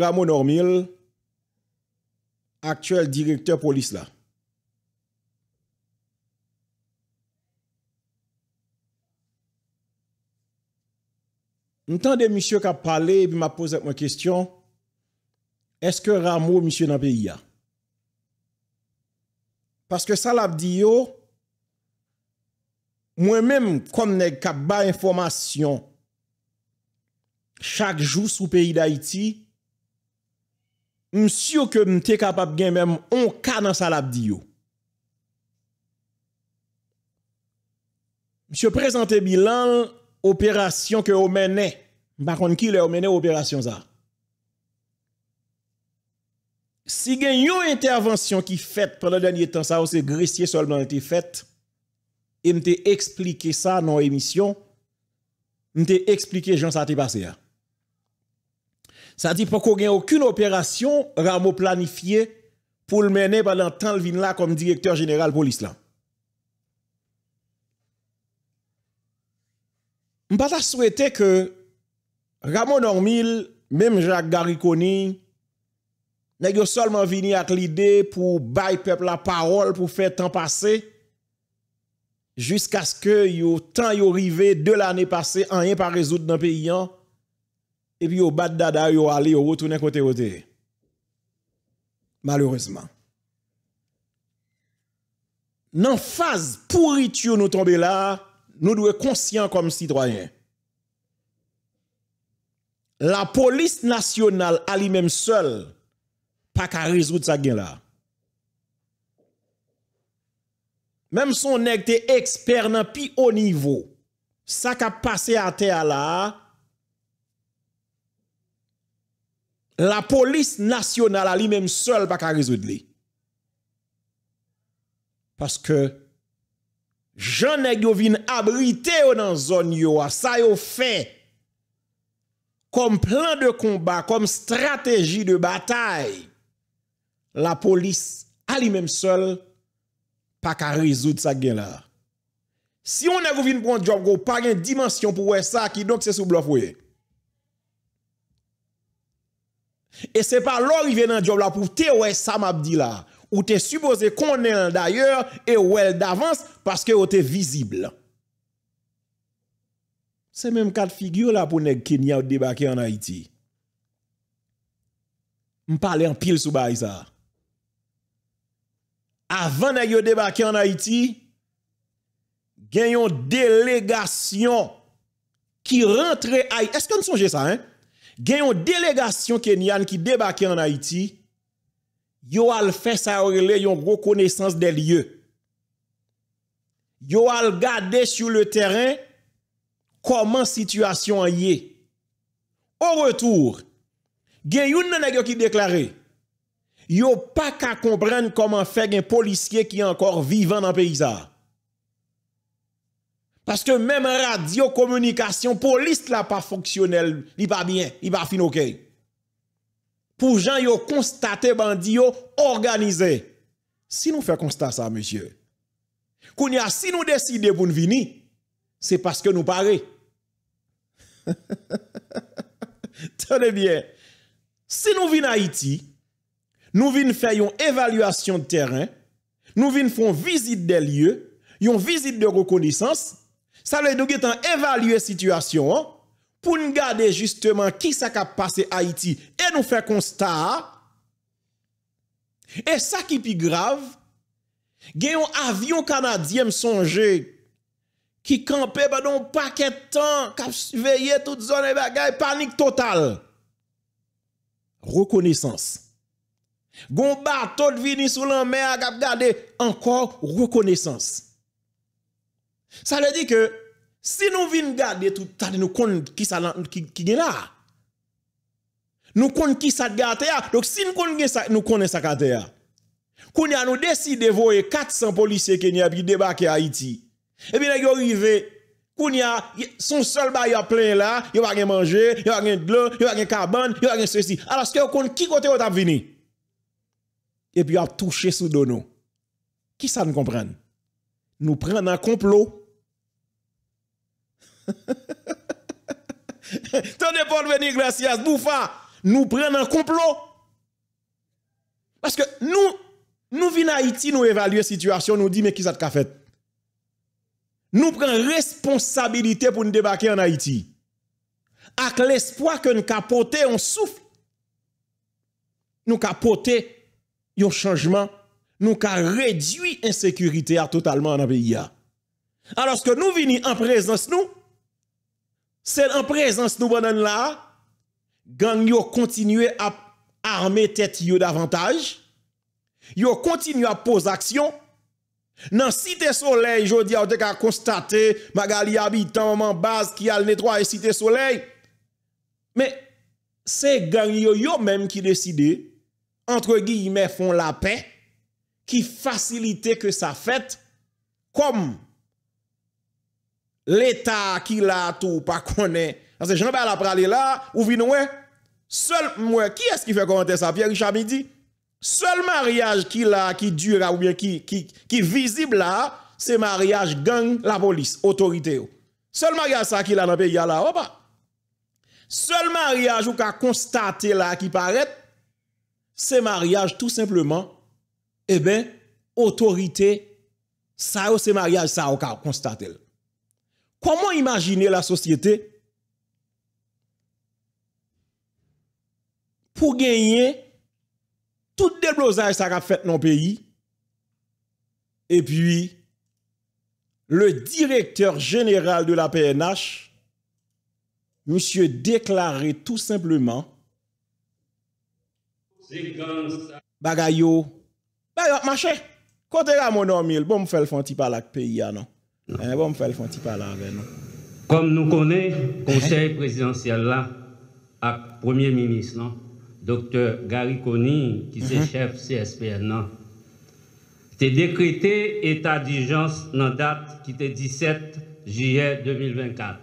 Ramo Normil, aktyel direkteur polis la. M tan de misyo kap pale, bi ma pose ak mwen kestyon, eske Ramo misyo nan peyi ya? Paske sa la vdi yo, mwen menm komne kap ba informasyon chak jou sou peyi da iti, Msyo ke mte kapap gen men mwen ka nan salap diyo. Msyo prezante bilan operasyon ke omenen. Bakon ki le omenen operasyon za. Si gen yon intervensyon ki fet prele denye tan sa ou se grisye sol men an te fet. E mte eksplike sa nan emisyon. Mte eksplike jan sa te pase ya. Ça dit pas n'y a aucune opération Rameau planifiée pour le mener pendant tant de temps là comme directeur général police l'Islam. Je pas souhaiter que Ramon Normile, même Jacques Gariconi, n'ait seulement venu avec l'idée pour bailler la parole pour faire temps passer jusqu'à ce que yo temps yo arrivé de l'année passée rien pas résoudre dans le pays. Hein et puis au bat dada, yo allé, au retourner. côté côté. Malheureusement. Dans phase pourriture nous tomber là, nous devons être conscients comme citoyens. La police nationale a même seule pas qu'à résoudre ça là. Même son nèg expert dans pi haut niveau. Ça qu'a passé à terre là, la polis nasyonal a li menm sol pa ka rizoud li. Paske, jan e gyo vin abrite yo nan zon yo a, sa yo fe, kom plan de komba, kom strategi de batay, la polis a li menm sol, pa ka rizoud sa gen la. Si yo ne vou vin pou an job, yo pa gen dimensyon pou wè sa ki, donk se sou blof wè. Et c'est pas vient dans le job là pour te ouais ça m'a dit là ou es supposé qu'on est d'ailleurs et ouais d'avance parce que ou te visible. C'est même quatre figures là pour nèg Kenya débarquer en Haïti. M'parler en pile sous bail ça. Avant nèg débarquer en Haïti, une délégation qui rentre Haïti. Est-ce que nous songez ça hein? a une délégation kenyane qui débarque en Haïti, yo al fait ça relé yon gros connaissance des lieux. Yo al gardé sur le terrain comment situation y Au retour, gen yon nan qui déclaré yo pas qu'à comprendre comment faire un policier qui est encore vivant dans le pays parce que même radio, communication, police là pas fonctionnel, il pas bien, il pas fin ok. Pour gens yo constater bandi yo organisé. Si nous faisons constat ça monsieur. si nous décidons pour nous venir, c'est parce que nous parlons. Tenez bien. Si nous venons à Haïti, nous venons faire une évaluation de terrain, nous venons faire une visite des lieux, une visite de reconnaissance ça veut dire que nous la situation hein, pour nous garder justement qui s'est passé à Haïti et nous faire constat. Et ça qui est plus grave, il un avion canadien songé qui campait pendant un paquet de temps, qui a surveillé toute zone et panique totale. Reconnaissance. Gon bateau de vini sous la mer, qui a encore reconnaissance. Ça veut dire que si nous venons garder tout, ça, nous comptons qui ça qui, qui est là. Nous connaissons qui est là. Donc si nous connaissons ça, nous connaissons ça là. Quand nous décidons de voir 400 policiers qui débarquent à Haïti, et eh bien ils arrivent Kounia, son seul bail a plein là, il va rien manger, il va rien de l'eau, il va rien carbone, il va rien ceci. Alors ce que vous qui côté vous venu Et eh puis a touché sous nous. Qui ça nous comprend Nous prenons un complot Tenez, Paul Veni Gracias, boufa nous prenons un complot. Parce que nous, nous venons à Haïti, nous évaluons la situation, nous disons, mais qui ça a fait? Nous prenons responsabilité pour nous débarquer en Haïti. Avec l'espoir que nous capoter, on souffle. Nous capoter un changement. Nous réduit l'insécurité totalement dans le pays. Alors que nous venons en présence, nous, c'est en présence nous les là, gang yo à armer tête yo davantage. Yo continue à poser action. Dans Cité Soleil, je dis à vous constaté Magali habitant en base qui a le nettoyer Cité Soleil. Mais c'est gang yo même qui décide entre guillemets font la paix qui facilite que ça fête comme l'État qui l'a tout, pas connaît. Parce que j'en à la là, ou vinoué, hein. seul, moi, qui est-ce qui fait commenter ça? Pierre Richard Midi? Seul mariage qui l'a qui dure, ou bien qui, qui, qui visible là, c'est mariage gang, la police, autorité. Seul mariage ça qui l'a dans le pays là, ou Seul mariage ou qu'a constaté là qui paraît, c'est mariage tout simplement, eh bien, autorité, ça ou c'est mariage ça ou qu'a constaté là. Koman imajine la sosyete pou genye tout deblozaj sa ka fet nan peyi? E pi, le direkter jeneral de la PNH, monsye deklare tout simplement, bagay yo, bagay yo, machè, kote ga moun anmil, bon mou fel fanti palak peyi anan. Non? Eh, Comme nous connaissons, le conseil eh. présidentiel là, avec le premier ministre, non? Dr. Gary Conning, qui est mm-hmm. chef CSPN, non? décrété état d'urgence dans la date qui était 17 juillet 2024.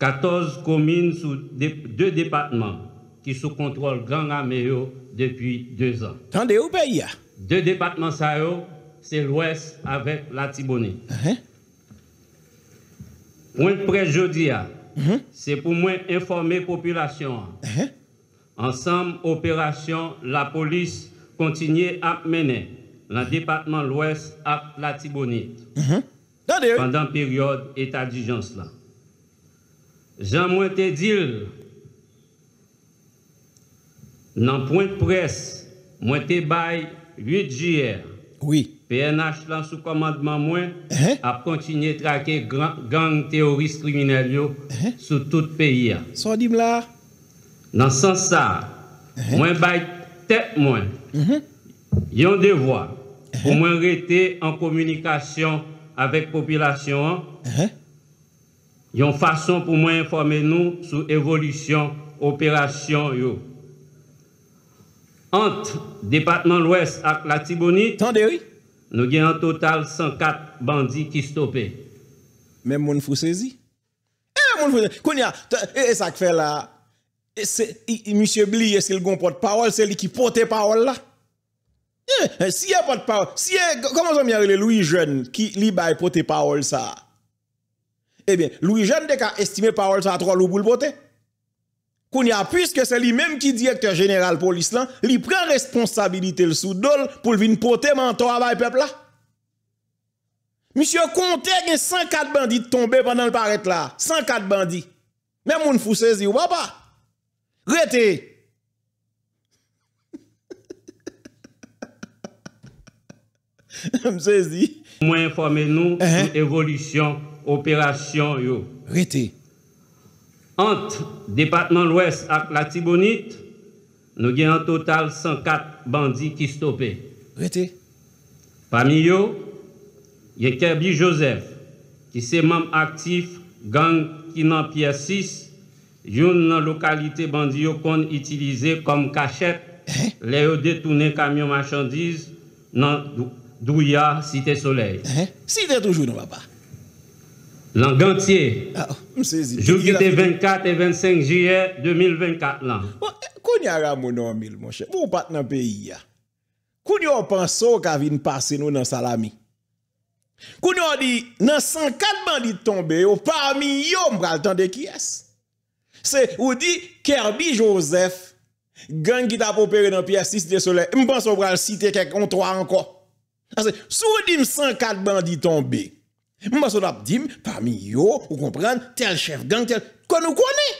14 eh, hein? communes sous deux départements qui sont sous contrôle grand depuis deux ans. pays Deux départements, ça y est, c'est l'ouest avec la Tibonie. Uh-huh. Point près jeudi, ah, uh-huh. c'est pour moi informer population. Ah. Uh-huh. Ensemble, opération, la police continue à mener dans le département l'ouest à la Tibonie. Pendant la période état d'urgence là. Jean te dit, dans point de presse, te bail 8 juillet. Oui. PNH lan sou komandman mwen ap kontinye trake gang teoris kriminal yo sou tout peyi a. Son di mla? Nan san sa, mwen bay tep mwen, mhm. yon devwa pou mwen rete an komunikasyon avek populasyon an, yon fason pou mwen informe nou sou evolisyon operasyon yo. Ante depatman lwes ak la tibouni... Tande yi? Nou gen an total 104 bandi ki stopè. Men moun fousezi? Eh moun fousezi, koun ya, te, e sak fe la, e eh, se, eh, e, e, eh, monsie Bli, e se l gon pot paol, se li ki pote paol la? Eh, e, siye pot paol, siye, koman son mi a rele Louis Jeune, ki li bay pote paol sa? E ben, Louis Jeune de ka estime paol sa trol ou boul pote? Koun ya pwis ke se li menm ki direktor jeneral polis lan, li pren responsabilite l sou dol pou vin pote manto avay pepla. Misyon konter gen 104 bandi tombe pandan l paret la. 104 bandi. Men moun fous sezi ou pa pa. Reti. Mwen sezi. Mwen informe nou uh-huh. sou evolisyon operasyon yo. Reti. Ante depatman lwes ak la tibonit, nou gen an total 104 bandi ki stope. O ete? Pamiyo, ye Kerbi Joseph, ki se mam aktif gang ki nan piya 6, joun nan lokalite bandi yo kon itilize kom kachet le yo detounen kamyon machandiz nan Douya, site soley. Site toujou nou va pa. Langantye, jougi de 24 et 25 juye, 2024 lan. Bon, eh, koun yara moun an mil monshe, moun pat nan peyi ya. Koun yor panso ka vin pase nou nan salami. Koun yor di nan sankat bandi tombe, ou parmi yon mral tan de kyes. Se ou di Kerbi Joseph, gangi ta pou peri nan piye 6 de sole, mpanso mral 6 de kek 1-3 anko. Se ou di msankat bandi tombe, Mwa sot ap di m, pa mi yo, ou kompran, tel chef gang, tel kon ou kon e.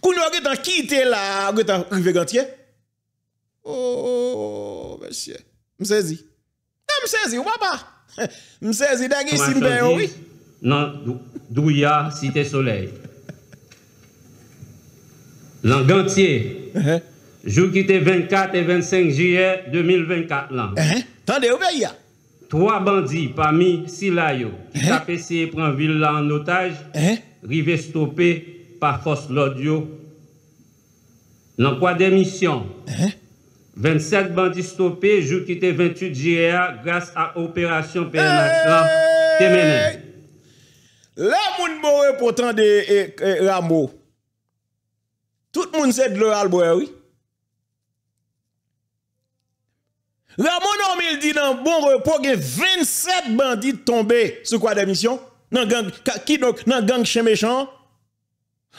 Koun yo a getan ki ite la, a getan rive gantye. Oh, oh, oh, mwenche, msezi. Msezi, ou mwa ba? Msezi, dage simpe ou? Mwenche, nan douya site soley. Lan gantye, jou kite 24 et 25 juye 2024 lan. Tande ou ve ya? 3 bandi pa mi si la yo. Kapeseye pran vil la an otaj. Rive stoppe pa fos lodyo. Lan kwa demisyon. 27 bandi stoppe, jou kite 28 jirea grase a operasyon PNACA temene. La moun mou repotan de Rambo. Tout moun zè d'lore albouè wè. La moun omil di nan bon repogue 27 bandit tombe. Se kwa demisyon? Nan gang kakidok nan gang chemechan?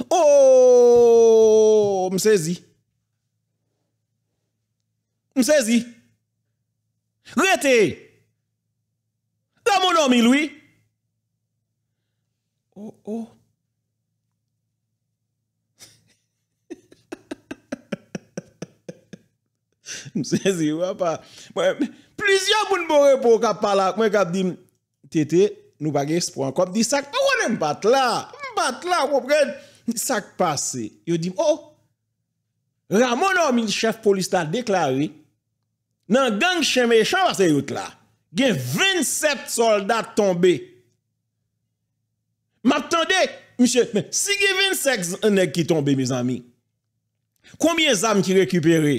Ooooooo. Oh, Msezi. Msezi. Gwete. La moun omil oui. O, oh, o, oh. o. Mse si wapa. Mwen, plizyon moun bore pou ka pala. Mwen ka di, tete, nou bages pou an kop. Di sak, wane mbat la? Mbat la, wapre? Sak pase. Yo di, oh! Ramon ou min chef polis ta deklari. Nan gang cheme, chan wase yot la. Gen 27 soldat tombe. M ap tande, mse. Si gen 27 soldat tombe, mse. Koumye zame ki rekupere?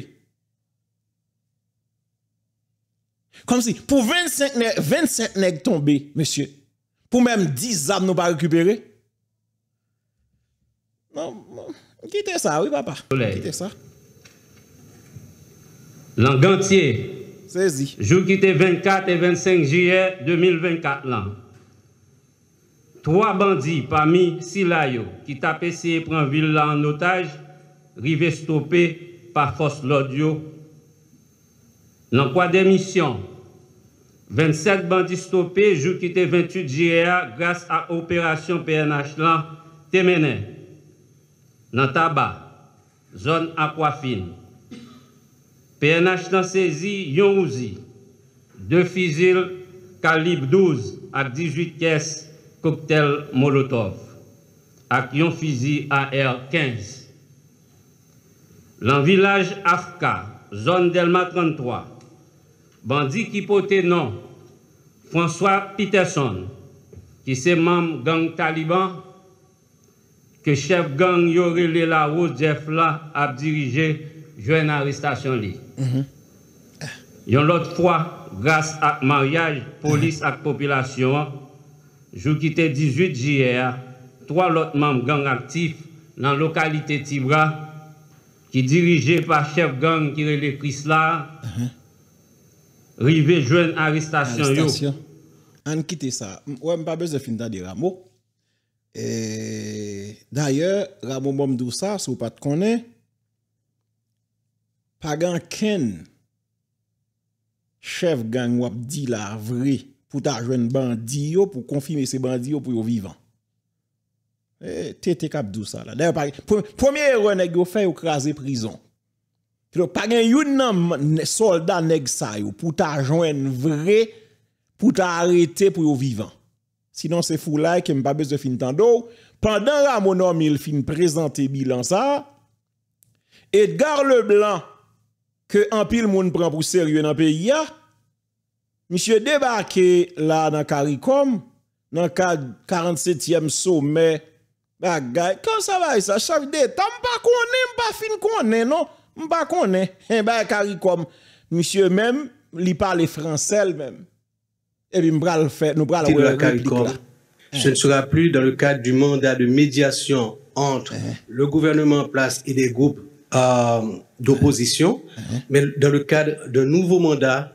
Comme si, pour 25 nègres 27 tombés, monsieur, pour même 10 âmes nous pas récupérer. Non, non, quittez ça, oui, papa. Quittez ça. Langantier. Saisi. Jour qui 24 et 25 juillet 2024 Trois bandits parmi Silayo qui tapaient essayé prendre ville en otage, rivé stoppés par force l'audio Nan kwa demisyon, 27 bandi stopè, jou ki te 28 jirea, grase a operasyon PNH lan temene. Nan taba, zon akwa fin. PNH lan sezi yon ouzi, 2 fizil kalib 12, ak 18 kes, koktel molotov. Ak yon fizi AR-15. Lan vilaj Afka, zon Delma 33, Bandit qui portait nom François Peterson, qui est membre gang taliban, que chef gang Yorele la Jeff a dirigé, une arrestation li. Mm-hmm. l'autre fois, grâce à mariage, police mm population, je quitté 18 JR, trois autres membres gang actifs dans la localité Tibra, qui dirigé par chef gang qui est Chris là, mm-hmm. Rive jwen aristasyon yo. Aristasyon. An kite sa. Mwen pa bez de finita de ramo. E d'ayor, ramo mwom dousa sou pat konen. Pa gen ken chev gen wap di la vre pou ta jwen bandi yo pou konfime se bandi yo pou yo vivan. E te te kap dousa la. D'ayor, premier renèk yo fè ou krasè prison. Puis pas gen yon nan soldat nèg sa pour ta joindre vrai pour ta arrêter pour yo vivant. Sinon c'est fou là que pas besoin fin tando. Pendant Ramon il fin présenter bilan ça Edgar Leblanc que en pile moun prend pour sérieux dans pays monsieur débarqué là dans CARICOM dans 47e sommet bagay. Quand ça va ça chef d'état pas connaît pas fin connaît non Mba Eh CARICOM, monsieur même, il parle français même. Et puis faire, nous bral CARICOM. Ce ne sera plus dans le cadre du mandat de médiation entre eh. le gouvernement en place et des groupes euh, d'opposition, eh. Eh. mais dans le cadre d'un nouveau mandat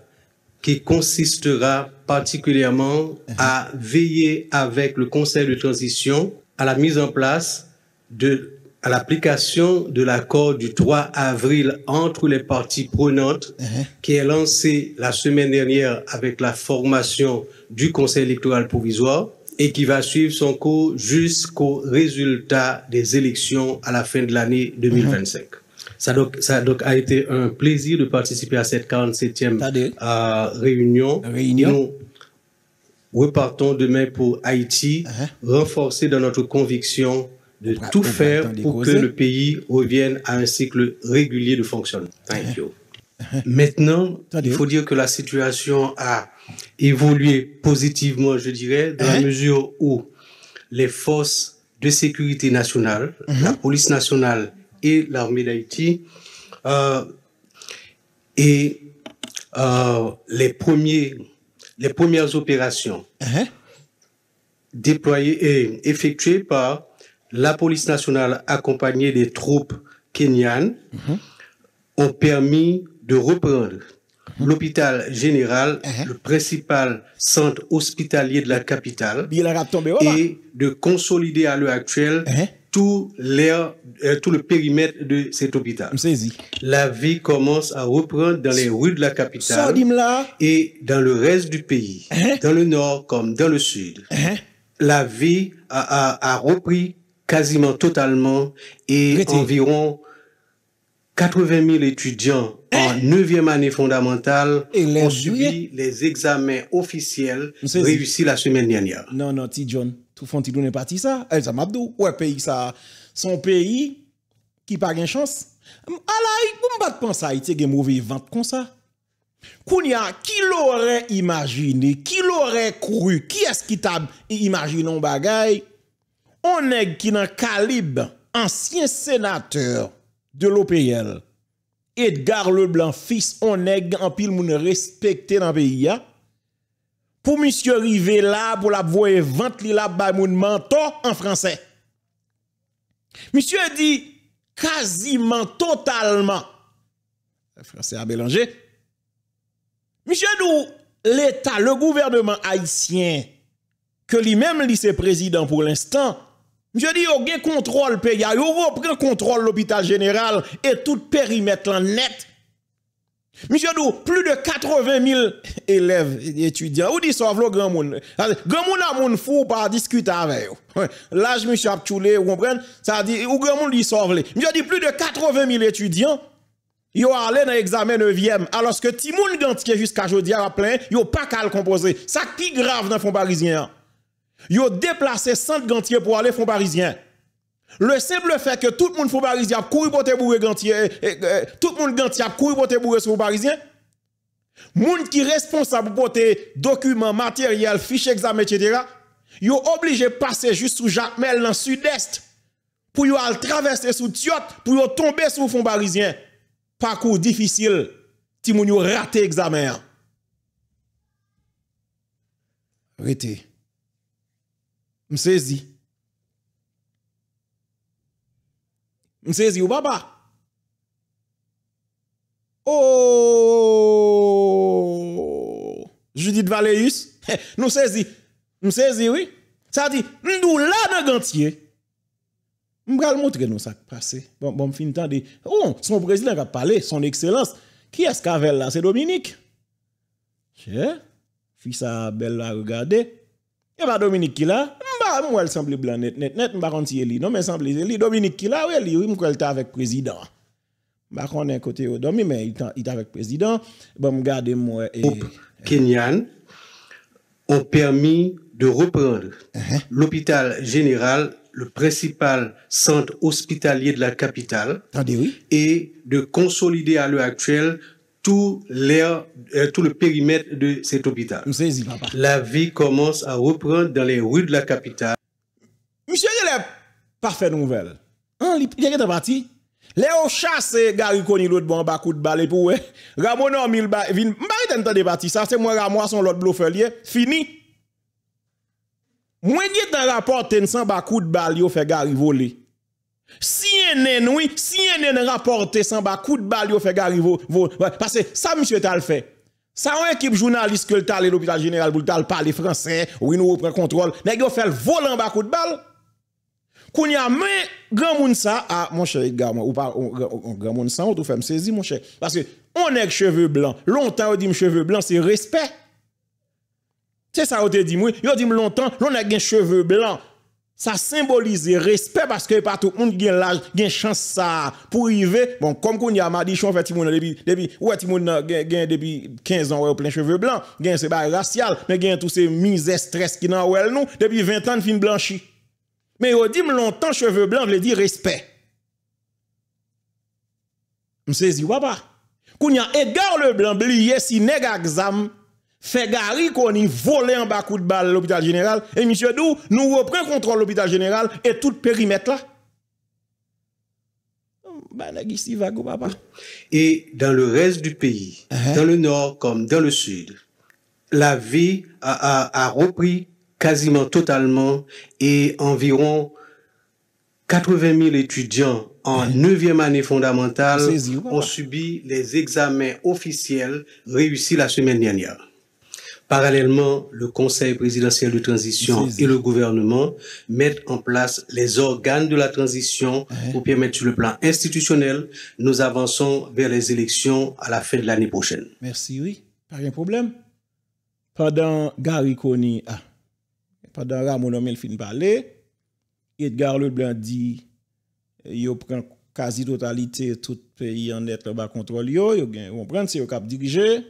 qui consistera particulièrement à veiller avec le Conseil de transition à la mise en place de à l'application de l'accord du 3 avril entre les parties prenantes uh-huh. qui est lancé la semaine dernière avec la formation du Conseil électoral provisoire et qui va suivre son cours jusqu'au résultat des élections à la fin de l'année 2025. Uh-huh. Ça, donc, ça donc a été un plaisir de participer à cette 47e euh, réunion. réunion. Nous repartons demain pour Haïti, uh-huh. renforcés dans notre conviction de tout faire pour que le pays revienne à un cycle régulier de fonctionnement. Maintenant, il faut dire que la situation a évolué positivement, je dirais, dans la uh-huh. mesure où les forces de sécurité nationale, uh-huh. la police nationale et l'armée d'Haïti, euh, et euh, les, premiers, les premières opérations uh-huh. déployées et effectuées par la police nationale accompagnée des troupes kenyanes mhm. ont permis de reprendre mhm. l'hôpital général, mhm. le principal centre hospitalier de la capitale, et de consolider à l'heure actuelle tout, euh, tout le périmètre de cet hôpital. La vie commence à reprendre dans les rues de la capitale et dans le reste du pays, dans le nord comme dans le sud. La vie a repris quasiment totalement et environ 80 000 étudiants eh en 9e année fondamentale ont subi les examens officiels réussis la semaine dernière. Non, non, T-John, tout monde n'est pas ça. Elle, eh, ça m'abdou. Ouais, pays ça. Son pays qui pas de chance. Alors, vous ne pas penser à a une mauvais vente comme ça. Kounia, qui l'aurait imaginé, qui l'aurait cru, qui est-ce qui t'a imaginé un bagaille Oneg ki nan kalib ansyen senateur de l'OPL, Edgar le Blanc, fis Oneg, anpil moun respekte nan peyi ya, pou misyo rive la pou la pwoye vante li la bay moun manto an fransè. Misyo e di, kazi man totalman, fransè a belanje, misyo nou, l'Etat, le gouvernement haitien, ke li menm li se prezidant pou l'instant, Je dis, vous gen contrôle pays, yo reprend contrôle l'hôpital général et tout périmètre net. Monsieur Dou, plus de 80 000 élèves étudiants. où dit ça, grand monde. Grand monde a moun fou pas discuter avec eux. L'âge monsieur suis vous comprenez? Ça dit, ou grand monde dit ça, Monsieur dit plus de 80 000 étudiants. ont allé dans l'examen 9e, alors que Timoun est jusqu'à aujourd'hui à plein, n'ont pas qu'à le composer. Ça qui grave dans le fond parisien. Hein? ont déplacé centre gantiers pour aller fond parisien. Le simple fait que tout le monde fond parisien a couru pour bourré gantier eh, eh, eh, tout le monde gantier couru sur parisien. monde qui responsable pour tes documents, matériel, fiches examen, etc. Yo obligé passer juste sous Mel, dans le sud-est pour yo traverser sous Tiot pour yo tomber le fond parisien. Parcours difficile. Si moun yo raté examen. Arrêtez. Je saisis ou papa. Oh! Judith Valéus, nous saisi. saisis, oui. Ça dit, nous là dans gantier. vous montrer nous ça passé. Bon, bon, fin de Oh, son président qui a parlé, son excellence. Qui est-ce a là? C'est Dominique. Che, fils à belle Il regarder. a pas Dominique qui là? moi, elle semble blanc net, net, net. Par contre, il Non, mais semble, il Dominique qui là, oui, il oui, m'quel était avec président. Par d'un côté où Domi, mais il était avec président. Bon, me garde moi. Et... Kenyan ont permis de reprendre uh-huh. l'hôpital général, le principal centre hospitalier de la capitale. Attendez, oui. Et de consolider à l'heure actuelle Euh, tout le périmetre de cet hôpital. La vie komanse a reprende dan le rue de la kapital. Monsenye le pafe nouvel. An li pyege te bati? Le ou chase gari koni lout ban bakout bale pou we. Ramon an mil bati. Mbari ten ten de bati? Sase mwen ramon an son lot blofe liye. Fini. Mwenye ten rapor ten san bakout bale yo fe gari vole. Si yè nen wè, si yè nen raportè san ba kout bal yo fè gari vòl Pase sa msè tal fè Sa wè kip jounalist kèl tal lè l'hôpital jeneral boul tal palè fransè Ou yè nou wè pren kontrol Nèk yo fèl volan ba kout bal Koun yè mè gamoun sa A, mwen chè, gamoun, ou pa, gamoun sa, ou to fèm sezi mwen chè Pase, mwen ek cheve blan, lontan yo dim cheve blan, se respè Se sa yo te dim wè, yo dim lontan, loun ek gen cheve blan ça symbolise respect parce que pas tout le monde qui a une chance ça pour arriver bon comme qu'on y a dit, chon fait timoun depuis depuis ouais timoun depuis 15 ans ouais plein cheveux blancs c'est pas racial mais a tous ces misères stress qui dans ouais nous depuis 20 ans fin blanchi mais on dit longtemps cheveux blancs veut dire respect me saisi papa bah. qu'on y a le blanc, oublié si nèg exam fait Gary qu'on y volé en bas coup de balle l'hôpital général. Et monsieur Dou, nous reprenons contrôle l'hôpital général et tout le périmètre là. Bah, et dans le reste du pays, uh-huh. dans le nord comme dans le sud, la vie a, repris quasiment totalement et environ 80 000 étudiants en uh-huh. neuvième année fondamentale ont subi les examens officiels réussis la semaine dernière. Parallèlement, le Conseil présidentiel de transition et le gouvernement mettent en place les organes de la transition pour permettre sur le plan institutionnel, nous avançons vers les élections à la fin de l'année prochaine. Merci, oui. Pas de problème. Pendant Gary ah, pendant Ramon Melfin Edgar Leblanc dit, il eh, prend quasi-totalité tout pays en être bas contrôle, il prend, cap dirigé.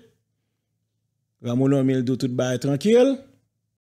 Ramon Lomildo tout bas tranquille.